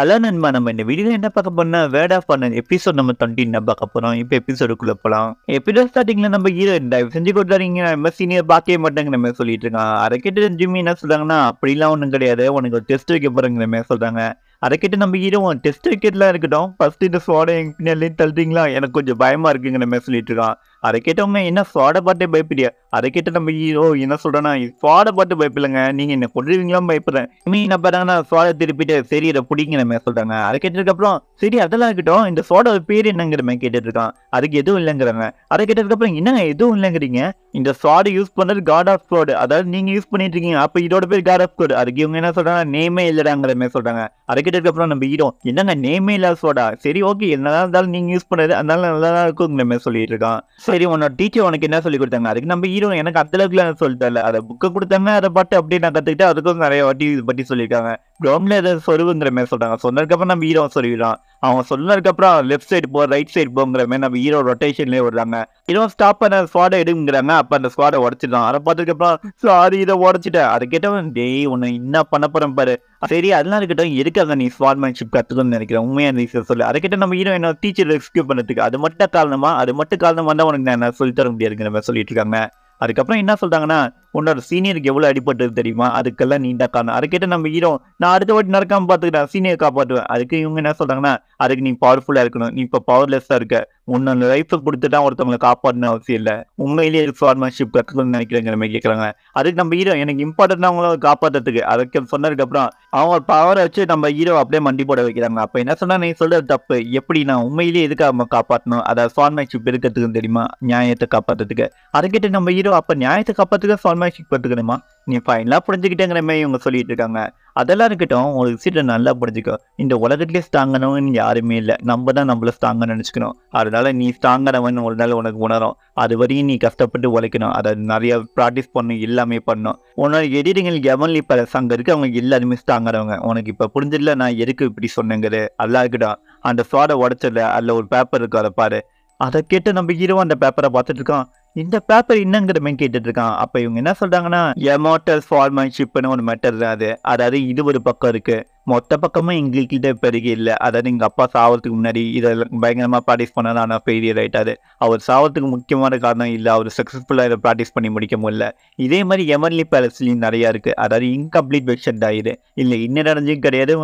அதான் நண்பா நம்ம இந்த வீடியோவில் என்ன பார்க்க போனா வேர்ட் ஆஃப் பண்ண எபிசோட் நம்ம டுவெண்ட்டி என்ன பார்க்க போகிறோம் இப்போ எபிசோடுக்குள்ள போகலாம் எபிசோட் ஸ்டார்டிங்கில் நம்ம ஹீரோ தயவு செஞ்சு கொடுத்தாருங்க நம்ம சீனியர் பார்க்கவே மாட்டேங்கிற மாதிரி சொல்லிட்டு இருக்கான் அதை கேட்டு ஜிம்மி என்ன சொல்கிறாங்கன்னா அப்படிலாம் ஒன்றும் கிடையாது உனக்கு ஒரு டெஸ்ட் வைக்க போகிறேங்கிற மாதிரி சொல்கிறாங்க அதை கேட்டு நம்ம ஹீரோ டெஸ்ட் விக்கெட்லாம் இருக்கட்டும் ஃபஸ்ட்டு இந்த சோட எங்க பின்னாலே தள்ளுறீங்களா எனக்கு கொஞ்சம் பயமாக இருக்குங்கிற மாதிரி சொல்லிட்டு இருக்கான் அதை கேட்டவங்க என்ன ஃப்ராடை பார்த்தே பயப்படியா அதை கேட்ட நம்ம ஹீரோ என்ன சொல்கிறேன்னா ஃப்ராடை பார்த்து பயப்பில்லைங்க நீங்கள் என்ன கொண்டுருவீங்களா பயப்படுறேன் மீன் என்ன பாருங்கன்னா ஃப்ராடை திருப்பிட்டு சரி இதை பிடிங்க நம்ம சொல்கிறாங்க அதை கேட்டதுக்கப்புறம் சரி அதெல்லாம் இருக்கட்டும் இந்த சோட பேர் என்னங்கிற மாதிரி இருக்கான் அதுக்கு எதுவும் இல்லைங்கிறாங்க அதை கேட்டதுக்கப்புறம் என்னங்க எதுவும் இல்லைங்கிறீங்க இந்த ஃப்ராடு யூஸ் பண்ணுறது காட் ஆஃப் ஃப்ராடு அதாவது நீங்கள் யூஸ் பண்ணிட்டு இருக்கீங்க அப்போ இதோட பேர் காட் ஆஃப் ஃப்ராடு அதுக்கு இவங்க என்ன சொல்கிறாங்க நேமே இல்லைடாங்கிற மாதிரி சொல்கிறாங்க அதை கேட்டதுக்கப்புறம் நம்ம ஹீரோ என்னங்க நேமே இல்லாத சோடா சரி ஓகே என்னதான் இருந்தாலும் நீங்கள் யூஸ் பண்ணுறது அதனால நல்லா இருக்குங்கிற மாதிரி சொல்லிட்டு இருக்கான் சரி உன்னோட டீச்சர் உனக்கு என்ன சொல்லி கொடுத்தாங்க அதுக்கு நம்ம ஹீரோ எனக்கு அந்த அளவுக்குலாம் சொல்லிட்டல அதை புக்கை கொடுத்தாங்க அதை பாட்டு அப்படியே நான் கற்றுக்கிட்டேன் அதுக்கும் நிறைய வாட்டி இது பற்றி சொல்லியிருக்காங்க கிரவுண்ட்ல ஏதாவது சொருவுங்கிற மாதிரி சொல்கிறாங்க சொன்னதுக்கப்புறம் நம்ம ஹீரோ சொல்லிடுறான் அவங்க சொன்னதுக்கப்புறம் லெஃப்ட் சைடு போ ரைட் சைடு போங்கிற மாதிரி நம்ம ஹீரோ ரொட்டேஷன்லேயே விடுறாங்க ஹீரோ ஸ்டாப் பண்ண ஸ்குவாடை எடுங்கிறாங்க அப்போ அந்த ஸ்குவாடை உடச்சிடலாம் அதை பார்த்ததுக்கப்புறம் சாரி இதை உடச்சிட்டேன் அதை கேட்டவன் டேய் உன்னை என்ன பண்ண போகிறேன் பாரு சரி அதெல்லாம் இருக்கட்டும் இருக்காத நீ ஸ்வாட்மேன்ஷிப் கற்றுக்கணும்னு நினைக்கிறேன் உண்மையான ரீசன் சொல்லு அதை கேட்ட நம்ம ஹீரோ என்ன டீச்சர் எக்ஸ்கியூ பண்ணுறதுக்கு அது மட்டும் காரணமாக அது மட்டும் காரணமாக தான் உனக்கு நான் சொல்லித்தர முடியாதுங்கிற மாதிரி சொல்லிட்டு இருக்காங்க அதுக்கப்புறம் என்ன சொல்கிறாங்கன்னா உன்னோட சீனியருக்கு எவ்வளோ அடிபட்டது தெரியுமா அதுக்கெல்லாம் நீண்ட காரணம் அதை கேட்டு நம்ம ஹீரோ நான் அடுத்த வாட்டி நடக்காமல் பார்த்துக்கிறேன் சீனியர் காப்பாற்றுவேன் அதுக்கு இவங்க என்ன சொல்கிறாங்கன்னா அதுக்கு நீ பவர்ஃபுல்லாக இருக்கணும் நீ இப்போ பவர்லெஸ்ஸாக இருக்க உன்னோட லைஃப்பை கொடுத்துட்டா ஒருத்தவங்களை காப்பாற்றணும் அவசியம் இல்லை உண்மையிலேயே ஃபார்மர்ஷிப் கற்றுக்கணும்னு நினைக்கிறேங்க நம்ம கேட்குறாங்க அதுக்கு நம்ம ஹீரோ எனக்கு இம்பார்ட்டன்ட் அவங்கள காப்பாற்றுறதுக்கு அதுக்கு சொன்னதுக்கப்புறம் அவங்க பவரை வச்சு நம்ம ஹீரோ அப்படியே மண்டி போட வைக்கிறாங்க அப்போ என்ன சொன்னால் நீ சொல்கிறது தப்பு எப்படி நான் உண்மையிலேயே எதுக்காக நம்ம காப்பாற்றணும் அதாவது ஃபார்மர்ஷிப் இருக்கிறதுக்குன்னு தெரியுமா நியாயத்தை காப்பாற்றுறதுக்கு அதுக்கிட்ட நம்ம ஹீரோ அப்போ நியாயத்தை காப்பாற்றுக்க ஃபார்மர்ஷிப் கற்றுக்கணுமா நீ ஃபைனலாக புரிஞ்சுக்கிட்டேங்கிற மாதிரி இவங்க சொல்லிட்டு இருக்காங்க அதெல்லாம் இருக்கட்டும் உங்களுக்கு சீட்டில் நல்லா புரிஞ்சுக்கோ இந்த உலகத்துலேயே ஸ்ட்ராங்கானவன் யாருமே இல்லை நம்ம தான் நம்மள ஸ்ட்ராங்காக நினச்சிக்கணும் அதனால் நீ ஸ்ட்ராங்கானவன் ஒரு நாள் உனக்கு உணரும் அது வரையும் நீ கஷ்டப்பட்டு உழைக்கணும் அதை நிறையா ப்ராக்டிஸ் பண்ணணும் எல்லாமே பண்ணணும் உன்னோட எடிட்டிங்கள் எவன்லி சங்கம் இருக்குது அவங்க எல்லாருமே ஸ்ட்ராங்கானவங்க உனக்கு இப்போ புரிஞ்சிடல நான் எதுக்கு இப்படி சொன்னேங்கிறது அதெல்லாம் இருக்கட்டும் அந்த ஃப்ராடை உடச்சிடல அதில் ஒரு பேப்பர் இருக்கும் அதை பாரு அதை கேட்டு நம்ம ஹீரோ அந்த பேப்பரை பார்த்துட்டு இருக்கோம் இந்த பேப்பர் என்னங்கிறமே கேட்டுட்டு இருக்கான் அப்ப இவங்க என்ன சொல்றாங்கன்னா எமோட்டல் ஃபார்மன்ஷிப்னு ஒரு மெட்டர் அது அதாவது இது ஒரு பக்கம் இருக்கு மொத்த பக்கமும் எங்கள்கிட்ட பெருகி இல்லை அதாவது எங்கள் அப்பா சாவத்துக்கு முன்னாடி இதெல்லாம் பயங்கரமாக ப்ராக்டிஸ் பண்ணால் ஆனால் ஃபெயிலியர் ஆகிட்டாரு அவர் சாவத்துக்கு முக்கியமான காரணம் இல்லை அவர் சக்ஸஸ்ஃபுல்லாக இதை ப்ராக்டிஸ் பண்ணி முடிக்க முடியல இதே மாதிரி எமர்லி பேலஸ்லையும் நிறையா இருக்குது அதாவது இன்கம்ப்ளீட் வெப்செட் ஆகிடுது இல்லை இன்னர் அடைஞ்சும் கிடையாது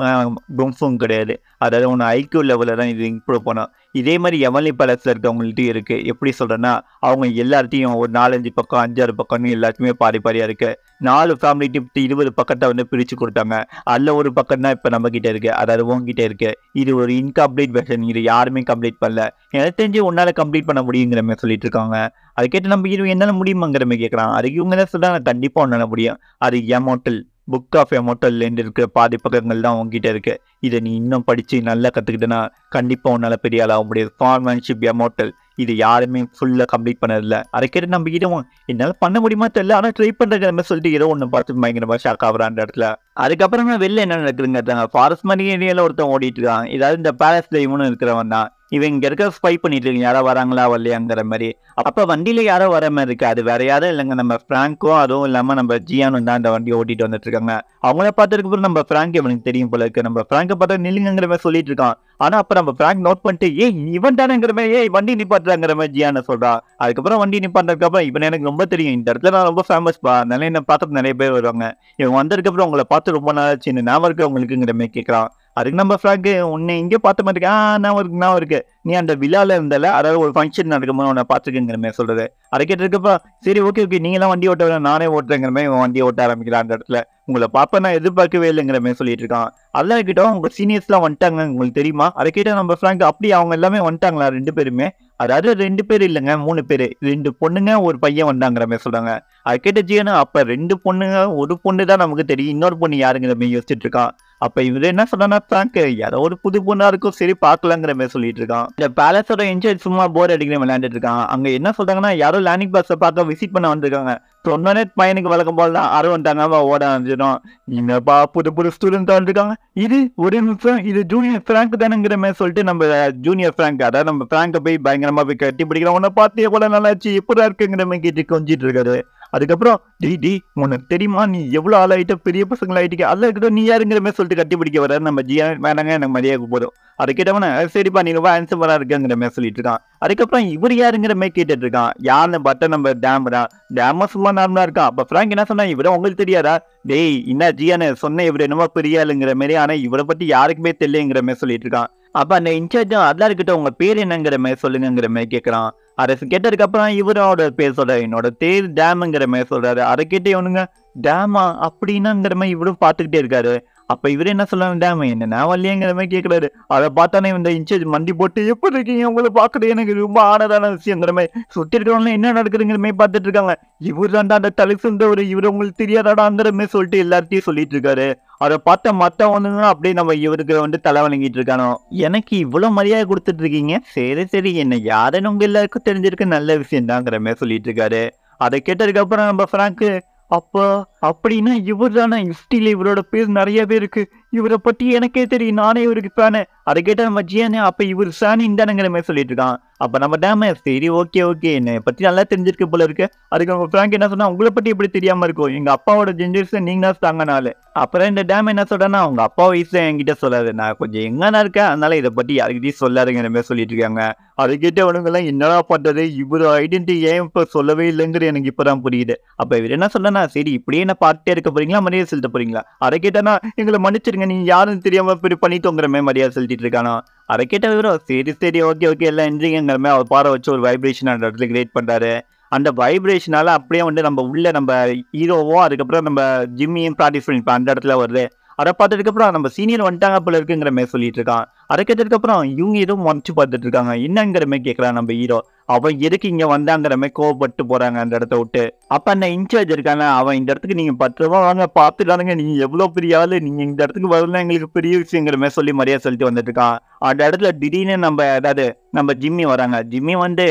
கும்ஃபும் கிடையாது அதாவது ஒன்று ஐக்கியூ லெவலில் தான் இது இம்ப்ரூவ் பண்ணோம் இதே மாதிரி எமர்லி பேலஸில் இருக்கவங்கள்ட்டையும் இருக்குது எப்படி சொல்கிறேன்னா அவங்க எல்லார்ட்டையும் ஒரு நாலஞ்சு பக்கம் அஞ்சாறு பக்கம்னு எல்லாத்தையுமே பாரி பாரியாக இருக்குது நாலு ஃபேமிலி டிப்ட் இருபது பக்கத்தை வந்து பிரித்து கொடுத்தாங்க அதில் ஒரு பக்கம் தான் இப்போ நம்மக்கிட்ட இருக்குது அதாவது உங்ககிட்ட இருக்குது இது ஒரு இன்கம்ப்ளீட் வெர்ஷன் இது யாருமே கம்ப்ளீட் பண்ணல எனக்கு தெரிஞ்சு உன்னால் கம்ப்ளீட் பண்ண முடியுங்கிற மாதிரி சொல்லிட்டு இருக்காங்க அதை கேட்டு நம்ம இது என்னால் முடியுமாங்கிற மாதிரி கேட்குறான் அதுக்கு இவங்க என்ன சொல்கிறாங்க கண்டிப்பாக உன்னால் முடியும் அது எமோட்டல் புக் ஆஃப் எமோட்டல்லேருந்து இருக்கிற பாதி பக்கங்கள் தான் உங்ககிட்ட இருக்குது இதை நீ இன்னும் படித்து நல்லா கற்றுக்கிட்டனா கண்டிப்பாக உன்னால் பெரிய ஆளாக முடியாது ஃபார்மன்ஷிப் எமோட்டல் இது யாருமே ஃபுல்லாக கம்ப்ளீட் பண்ணதில்ல நம்ம இடுவோம் என்னால் பண்ண முடியுமா தெரியல ஆனால் ட்ரை நம்ம சொல்லிட்டு இதோ ஒன்று பார்த்து பயங்கரமாக ஷாக் ஆகுறான் அந்த இடத்துல அதுக்கப்புறமா வெளில என்ன நடக்குதுங்கிறதாங்க ஃபாரஸ்ட் மாதிரி ஏரியாவில் ஒருத்தன் ஓடிட்டு இருக்கான் ஏதாவது இந்த பேலஸ் தெய்வம்னு இருக்கிறவன் தான் இவன் இங்க இருக்க ஸ்பை பண்ணிட்டு இருக்கு யாரோ வராங்களா வரலையாங்கிற மாதிரி அப்ப வண்டியில யாரோ வர மாதிரி இருக்கு அது வேற யாரும் இல்லைங்க நம்ம பிராங்கோ அதுவும் இல்லாம நம்ம ஜியானும் தான் அந்த வண்டியை ஓட்டிட்டு வந்துட்டு இருக்காங்க அவங்கள பார்த்ததுக்கு அப்புறம் நம்ம பிராங்க் இவனுக்கு தெரியும் போல இருக்கு நம்ம பிராங்க பார்த்தா நில்லுங்கிற மாதிரி சொல்லிட்டு இருக்கான் ஆனா அப்ப நம்ம பிராங்க் நோட் பண்ணிட்டு ஏ இவன் தானேங்கிற மாதிரி ஏ வண்டி நிப்பாட்டுறாங்கிற மாதிரி ஜியான சொல்றான் அதுக்கப்புறம் வண்டி நிப்பாட்டதுக்கு அப்புறம் இவன் எனக்கு ரொம்ப தெரியும் இந்த இடத்துல நான் ரொம்ப ஃபேமஸ் பா அதனால என்ன பார்த்துட்டு நிறைய பேர் வருவாங்க இவன் வந்ததுக்கு அப்புறம் உங்களை பார்த்து பார்த்து ரொம்ப நாள் ஆச்சு என்ன ஞாபகம் இருக்கு அவங்களுக்குங்கிற மாதிரி கேட்குறான் அதுக்கு நம்ம ஃப்ராங்கு உன்னை இங்கே பார்த்த மாதிரி ஆ நான் இருக்கு நான் இருக்கு நீ அந்த விழாவில் இருந்தால அதாவது ஒரு ஃபங்க்ஷன் நடக்கும்போது உன்னை பார்த்துக்குங்கிற மாதிரி சொல்கிறது அதை கேட்டிருக்கப்பா சரி ஓகே ஓகே நீங்களாம் வண்டி ஓட்ட வேணாம் நானே ஓட்டுறேங்கிற மாதிரி உன் வண்டி ஓட்ட ஆரம்பிக்கிறான் அந்த இடத்துல உங்களை பார்ப்ப நான் எதிர்பார்க்கவே இல்லைங்கிற மாதிரி சொல்லிட்டு இருக்கான் அதெல்லாம் உங்க உங்கள் சீனியர்ஸ்லாம் வந்துட்டாங்க உங்களுக்கு தெரியுமா அதை கேட்டால் நம்ம ஃப்ராங்க் அப்படி அவங்க எல்லாமே வந்துட்டாங்களா ரெண்டு பேருமே அதாவது ரெண்டு பேர் இல்லைங்க மூணு பேர் ரெண்டு பொண்ணுங்க ஒரு பையன் வந்தாங்கிற மாதிரி சொல்றாங்க அது கேட்ட ஜீவனா அப்ப ரெண்டு பொண்ணுங்க ஒரு பொண்ணு தான் நமக்கு தெரியும் இன்னொரு பொண்ணு யாருங்கிற மாதிரி யோசிச்சுட்டு இருக்கான் அப்ப இவரு என்ன சொல்றான்னா பிராங்க் ஏதோ ஒரு புது பொண்ணா இருக்கும் சரி பாக்கலாங்கிற மாதிரி சொல்லிட்டு இருக்கான் இந்த பேலஸோட என்ஜாய் சும்மா போர் அடிக்கிற விளையாண்டுட்டு இருக்கான் அங்க என்ன சொல்றாங்கன்னா யாரோ லேண்டிங் பாஸை பார்க்க விசிட் பண்ண வந்திருக்காங்க சொன்னோன்னே பையனுக்கு வழக்கம் போல் தான் அரை வந்துட்டாங்க ஓட ஆரம்பிச்சிடும் என்னப்பா புது புது ஸ்டூடெண்ட் வந்துருக்காங்க இது ஒரே நிமிஷம் இது ஜூனியர் ஃப்ராங்க் தானுங்கிற மாதிரி சொல்லிட்டு நம்ம ஜூனியர் ஃப்ராங்க் அதாவது நம்ம ஃப்ராங்கை போய் பயங்கரமாக போய் கட்டி பிடிக்கிறோம் உன்னை பார்த்தே கூட நல்லாச்சு எப்படா இருக்குங்கிற மாதிரி கேட்டு கொஞ்சிட்டு இருக்காரு அதுக்கப்புறம் டி டி உனக்கு தெரியுமா நீ எவ்வளோ ஆளாயிட்ட பெரிய பசங்களாயிட்டீங்க அதில் இருக்கிற நீ யாருங்கிற மாதிரி சொல்லிட்டு கட்டி பிடிக்க வர நம்ம ஜியா வேணாங்க எனக்கு மரியாதைக்கு போதும் அதை கேட்டவனே சரிப்பா நீ ரொம்ப ஆன்சபரா இருக்குங்கிற மாதிரி சொல்லிட்டு இருக்கான் அதுக்கப்புறம் இவர் யாருங்கிற மாதிரி கேட்டுட்டு இருக்கான் யாருன்னு பட்டன் நம்ம டேம் தான் டேம சும்மா நார்மலா இருக்கான் அப்ப பிராங்க் என்ன சொன்னா இவரை உங்களுக்கு தெரியாதா டேய் என்ன ஜியானு சொன்ன இவர் என்னமோ பெரிய ஆளுங்கிற மாதிரி ஆனா இவரை பத்தி யாருக்குமே தெரியலங்கிற மாதிரி சொல்லிட்டு இருக்கான் அப்ப அந்த இன்சார்ஜும் அதெல்லாம் இருக்கட்டும் உங்க பேர் என்னங்கிற மாதிரி சொல்லுங்கிற மாதிரி கேட்கறான் அரசு கேட்டதுக்கு அப்புறம் இவரோட பேர் சொல்றாரு என்னோட தேர் டேமுங்கிற மாதிரி சொல்றாரு அதை கேட்டு இவனுங்க டேமா அப்படின்னாங்கிற மாதிரி இவரும் பார்த்துக்கிட்டே இருக்காரு அப்ப இவரு என்ன சொல்ல வேண்டாம என்ன நான் வரலையேங்கிற மாதிரி கேட்கிறாரு அதை பார்த்தானே இந்த இன்சார்ஜ் மண்டி போட்டு எப்படி இருக்கீங்க உங்களை பாக்குறது எனக்கு ரொம்ப ஆனதான விஷயங்கிற மாதிரி சுத்தி இருக்கிறவங்க என்ன நடக்குதுங்கிற மாதிரி பார்த்துட்டு இருக்காங்க இவர் தான் அந்த தலை சுந்தவர் இவர் உங்களுக்கு தெரியாதாடாங்கிற மாதிரி சொல்லிட்டு எல்லார்ட்டையும் சொல்லிட்டு இருக்காரு அதை பார்த்த மற்றவனுங்க அப்படியே நம்ம இவருக்கு வந்து தலை வணங்கிட்டு இருக்கானோ எனக்கு இவ்வளோ மரியாதை கொடுத்துட்டு இருக்கீங்க சரி சரி என்ன யாரும் உங்க எல்லாருக்கும் தெரிஞ்சிருக்கு நல்ல விஷயம் தாங்கிற மாதிரி சொல்லிட்டு இருக்காரு அதை கேட்டதுக்கப்புறம் நம்ம ஃப்ராங்க்கு அப்பா அப்படின்னா இவர் தானே ஹிஸ்டியில் இவரோட பேர் நிறையவே இருக்கு இவரை பற்றி எனக்கே தெரியும் நானே இவருக்கு ஃபேனு அதை கேட்டால் மஜ்ஜியானே அப்போ இவர் ஃபேன் இந்தானுங்கிற மாதிரி சொல்லிட்டு இருக்கான் அப்போ நம்ம டேமே சரி ஓகே ஓகே என்னை பற்றி நல்லா தெரிஞ்சிருக்கு போல இருக்கு அதுக்கு ஃப்ராங்க் என்ன சொன்னால் உங்களை பற்றி எப்படி தெரியாமல் இருக்கும் எங்கள் அப்பாவோட ஜென்ஜர்ஸ் நீங்கள் தான் தாங்கினாலு அப்புறம் இந்த டேம் என்ன சொல்கிறேன்னா அவங்க அப்பா வயசு என்கிட்ட சொல்லாது நான் கொஞ்சம் எங்கன்னா இருக்கேன் அதனால இதை பற்றி யாருக்கிட்டையும் சொல்லாதுங்கிற மாதிரி சொல்லிட்டு இருக்காங்க அதுக்கிட்ட அவனுங்கெல்லாம் என்னடா பண்ணுறது இவ்வளோ ஐடென்டிட்டி ஏன் இப்போ சொல்லவே இல்லைங்கிறது எனக்கு இப்போ தான் புரியுது அப்போ இவர் என்ன சொன்னேன்னா சரி இப்படியே என்ன பார்த்துட்டே இருக்க போறீங்களா மரியாதை செலுத்த போறீங்களா அதை கேட்டானா எங்களை மன்னிச்சிருங்க நீங்கள் யாருன்னு தெரியாமல் இப்படி தோங்குற மாதிரி மரியாதை செலுத்திட்டு இருக்கானா அதை கேட்ட விவரம் சரி சரி ஓகே ஓகே எல்லாம் இன்ஜினியரிங்கிற மாதிரி அவர் பாட வச்சு ஒரு வைப்ரேஷன் அந்த இடத்துல கிரியேட் பண்ணுறாரு அந்த வைப்ரேஷனால் அப்படியே வந்து நம்ம உள்ளே நம்ம ஹீரோவோ அதுக்கப்புறம் நம்ம ஜிம்மியும் ப்ராக்டிஸ் பண்ணியிருப்போம் அந்த இடத்துல வருது அதை பார்த்ததுக்கப்புறம் நம்ம சீனியர் வந்துட்டாங்க போல இருக்குங்கிற மாதிரி சொல்லிட்டு இருக்கான் அதை கேட்டதுக்கப்புறம் இவங்க எதுவும் மறைச்சு பார்த்துட்டு இருக்காங்க என்னங்கிற மாதிரி கேட்குறான் நம்ம ஹீரோ அவன் எதுக்கு இங்க வந்தாங்கிறமே கோவப்பட்டு போறாங்க அந்த இடத்த விட்டு அப்ப அந்த இன்சார்ஜ் இருக்காங்க அவன் இந்த இடத்துக்கு நீங்க பத்து ரூபா வாங்க பாத்துலானுங்க நீங்க எவ்வளவு பெரிய ஆளு நீங்க இந்த இடத்துக்கு வரல எங்களுக்கு பெரிய விஷயங்கிற மாதிரி சொல்லி மரியாதை சொல்லிட்டு வந்துட்டு இருக்கான் அந்த இடத்துல திடீர்னு நம்ம அதாவது நம்ம ஜிம்மி வராங்க ஜிம்மி வந்து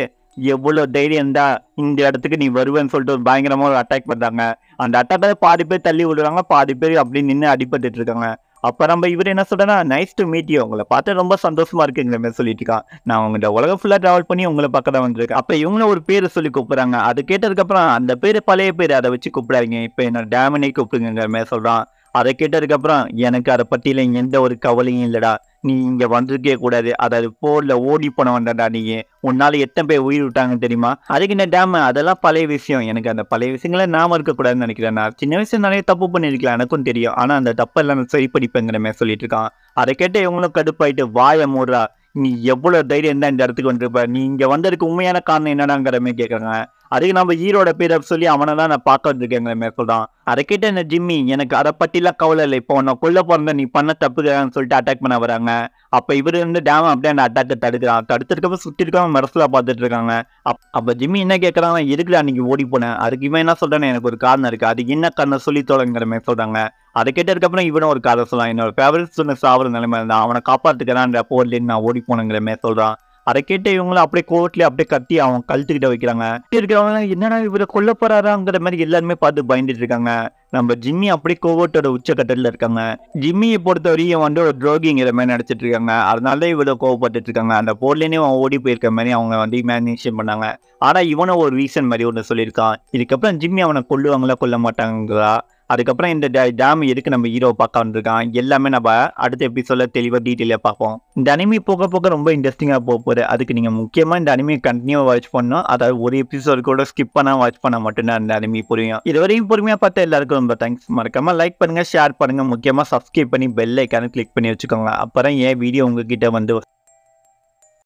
எவ்வளோ தைரியம் தான் இந்த இடத்துக்கு நீ வருவேன்னு சொல்லிட்டு ஒரு பயங்கரமாக ஒரு அட்டாக் பண்ணுறாங்க அந்த அட்டாக்கை பாதி பேர் தள்ளி விடுறாங்க பாதி பேர் அப்படி நின்று அடிபட்டு இருக்காங்க அப்போ நம்ம இவர் என்ன சொல்கிறேன்னா நைஸ் டு மீட் யூ உங்களை பார்த்து ரொம்ப சந்தோஷமா இருக்குங்கிற மாதிரி சொல்லிட்டு இருக்கான் நான் உங்கள்கிட்ட உலகம் ஃபுல்லாக ட்ராவல் பண்ணி உங்களை பக்கம் தான் வந்திருக்கேன் அப்போ இவங்கள ஒரு பேர் சொல்லி கூப்பிட்றாங்க அது கேட்டதுக்கப்புறம் அந்த பேர் பழைய பேர் அதை வச்சு கூப்பிடாதீங்க இப்போ என்ன டேமனே கூப்பிடுங்கிற மாதிரி சொல்கிறான் அதை கேட்டதுக்கப்புறம் எனக்கு அதை பற்றியில் எந்த ஒரு கவலையும் இல்லைடா நீ இங்கே வந்திருக்கே கூடாது அதாவது போரில் ஓடி போன வந்தடா நீ உன்னால் எத்தனை பேர் உயிர் விட்டாங்கன்னு தெரியுமா அதுக்கு என்ன டேம் அதெல்லாம் பழைய விஷயம் எனக்கு அந்த பழைய விஷயங்கள நாம இருக்கக்கூடாதுன்னு நினைக்கிறேன் நான் சின்ன வயசு நிறைய தப்பு பண்ணியிருக்கலாம் எனக்கும் தெரியும் ஆனால் அந்த தப்பெல்லாம் நான் சரி படிப்பேங்கிற மாதிரி சொல்லிட்டு இருக்கான் அதை கேட்ட இவங்களும் கடுப்பாயிட்டு வாய மூடுறா நீ எவ்வளோ தைரியம் தான் இந்த இடத்துக்கு வந்திருப்ப நீ இங்கே வந்ததுக்கு உண்மையான காரணம் என்னடாங்கிற மாதிரி கேட்குறாங்க அதுக்கு நம்ம ஹீரோட பேரை சொல்லி அவனை தான் நான் பார்க்க வந்திருக்கேங்க தான் அதை கேட்ட என்ன ஜிம்மி எனக்கு அதை பற்றிலாம் கவலை இல்லை இப்போ உன்னை கொல்ல பிறந்த நீ பண்ண தப்புக்கான்னு சொல்லிட்டு அட்டாக் பண்ண வராங்க அப்போ இவர் வந்து டேம் அப்படியே அந்த அட்டாக்கை தடுக்கிறான் தடுத்துருக்கப்ப சுற்றிருக்காம மரசில் பார்த்துட்டு இருக்காங்க அப் அப்போ ஜிம்மி என்ன கேட்குறாங்க எதுக்குல அன்றைக்கி ஓடி போனேன் அதுக்கு இவன் என்ன சொல்கிறேன்னு எனக்கு ஒரு காரணம் இருக்குது அது என்ன காரணம் சொல்லி தொடங்குற மாதிரி சொல்கிறாங்க அதை கேட்டதுக்கப்புறம் இவனும் ஒரு கதை சொல்லலாம் என்னோட ஃபேவரட் சொன்ன சாவர நிலைமை இருந்தான் அவனை காப்பாற்றுக்கிறான்ற போர்லேருந்து நான் ஓடி போனங்கிற மாதிரி சொல்கிறான் அதை கேட்டு இவங்கள அப்படியே கோர்ட்ல அப்படியே கட்டி அவங்க கழுத்துக்கிட்ட வைக்கிறாங்க இருக்கிறவங்க என்னன்னா இவரை கொல்ல போறாராங்கிற மாதிரி எல்லாருமே பார்த்து பயந்துட்டு இருக்காங்க நம்ம ஜிம்மி அப்படி கோவட்டோட உச்சக்கட்டத்தில் இருக்காங்க ஜிம்மியை பொறுத்த வரையும் வந்து ஒரு ட்ரோகிங்கிற மாதிரி நடிச்சிட்டு இருக்காங்க அதனால இவ்வளோ கோவப்பட்டு இருக்காங்க அந்த போர்லேனே அவன் ஓடி போயிருக்க மாதிரி அவங்க வந்து மேனேஜ் பண்ணாங்க ஆனால் இவனை ஒரு ரீசன் மாதிரி ஒன்று சொல்லியிருக்கான் இதுக்கப்புறம் ஜிம்மி அவனை கொல்லுவாங்களா கொல்ல மாட்டாங்களா அதுக்கப்புறம் இந்த டேம் எதுக்கு நம்ம ஹீரோ பார்க்க வந்திருக்கான் எல்லாமே நம்ம அடுத்த எபிசோட தெளிவாக டீட்டெயிலாக பார்ப்போம் இந்த அனிமி போக போக ரொம்ப இன்ட்ரெஸ்டிங்காக போக போகுது அதுக்கு நீங்கள் முக்கியமாக இந்த அனிமியை கண்டினியூவாக வாட்ச் பண்ணணும் அதாவது ஒரு எபிசோடு கூட ஸ்கிப் பண்ணால் வாட்ச் பண்ண மட்டும்தான் இந்த அனிமி புரியும் இதுவரையும் பொறுமையாக பார்த்தா எல்லாருக்கும் ரொம்ப தேங்க்ஸ் மறக்காமல் லைக் பண்ணுங்கள் ஷேர் பண்ணுங்கள் முக்கியமாக சப்ஸ்கிரைப் பண்ணி பெல் ஐக்கானு கிளிக் பண்ணி வச்சுக்கோங்க அப்புறம் ஏன் வீடியோ உங்ககிட்ட வந்து